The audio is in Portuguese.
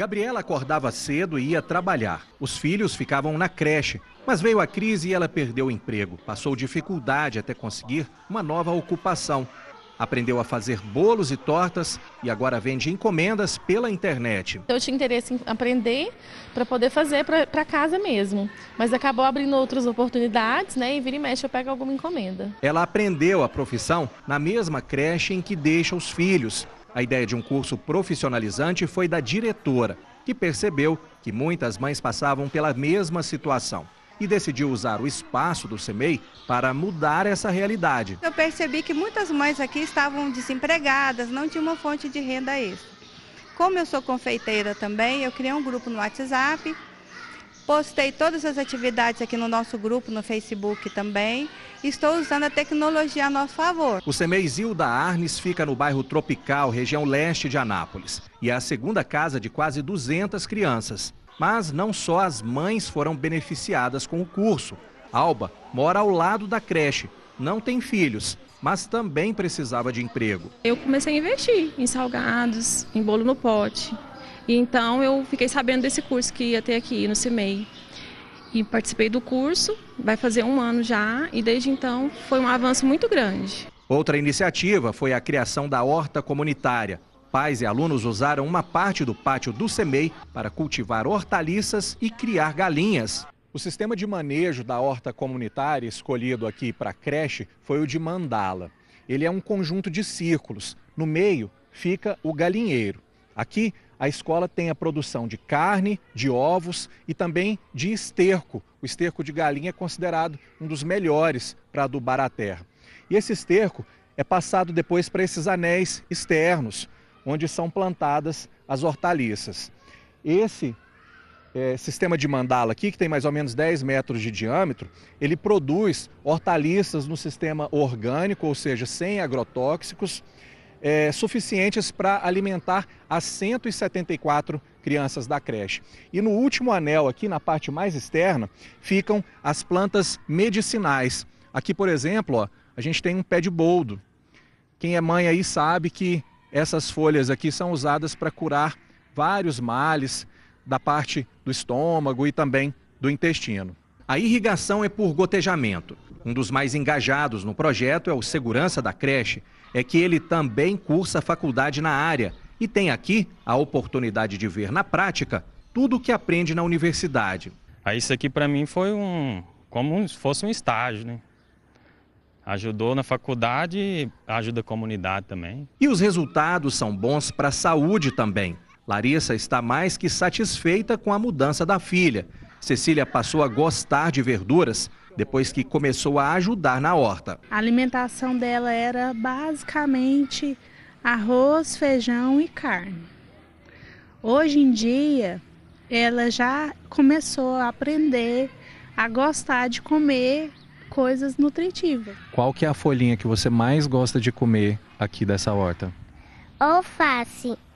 Gabriela acordava cedo e ia trabalhar. Os filhos ficavam na creche, mas veio a crise e ela perdeu o emprego. Passou dificuldade até conseguir uma nova ocupação. Aprendeu a fazer bolos e tortas e agora vende encomendas pela internet. Então, eu tinha interesse em aprender para poder fazer para casa mesmo, mas acabou abrindo outras oportunidades, né? E vira e mexe eu pego alguma encomenda. Ela aprendeu a profissão na mesma creche em que deixa os filhos a ideia de um curso profissionalizante foi da diretora, que percebeu que muitas mães passavam pela mesma situação e decidiu usar o espaço do CEMEI para mudar essa realidade. Eu percebi que muitas mães aqui estavam desempregadas, não tinham uma fonte de renda extra. Como eu sou confeiteira também, eu criei um grupo no WhatsApp Postei todas as atividades aqui no nosso grupo, no Facebook também. Estou usando a tecnologia a nosso favor. O Semeizil da Arnes fica no bairro Tropical, região leste de Anápolis. E é a segunda casa de quase 200 crianças. Mas não só as mães foram beneficiadas com o curso. Alba mora ao lado da creche, não tem filhos, mas também precisava de emprego. Eu comecei a investir em salgados, em bolo no pote, então eu fiquei sabendo desse curso que ia ter aqui no CIMEI. E participei do curso, vai fazer um ano já, e desde então foi um avanço muito grande. Outra iniciativa foi a criação da horta comunitária. Pais e alunos usaram uma parte do pátio do CEMEI para cultivar hortaliças e criar galinhas. O sistema de manejo da horta comunitária escolhido aqui para a creche foi o de mandala. Ele é um conjunto de círculos. No meio fica o galinheiro. Aqui, a escola tem a produção de carne, de ovos e também de esterco. O esterco de galinha é considerado um dos melhores para adubar a terra. E esse esterco é passado depois para esses anéis externos, onde são plantadas as hortaliças. Esse é, sistema de mandala aqui, que tem mais ou menos 10 metros de diâmetro, ele produz hortaliças no sistema orgânico, ou seja, sem agrotóxicos, é, suficientes para alimentar as 174 crianças da creche. E no último anel, aqui na parte mais externa, ficam as plantas medicinais. Aqui, por exemplo, ó, a gente tem um pé de boldo. Quem é mãe aí sabe que essas folhas aqui são usadas para curar vários males da parte do estômago e também do intestino. A irrigação é por gotejamento. Um dos mais engajados no projeto é o segurança da creche. É que ele também cursa faculdade na área e tem aqui a oportunidade de ver na prática tudo o que aprende na universidade. Aí ah, isso aqui para mim foi um como se fosse um estágio, né? Ajudou na faculdade, ajuda a comunidade também. E os resultados são bons para a saúde também. Larissa está mais que satisfeita com a mudança da filha Cecília passou a gostar de verduras depois que começou a ajudar na horta. A alimentação dela era basicamente arroz, feijão e carne. Hoje em dia, ela já começou a aprender a gostar de comer coisas nutritivas. Qual que é a folhinha que você mais gosta de comer aqui dessa horta? Alface.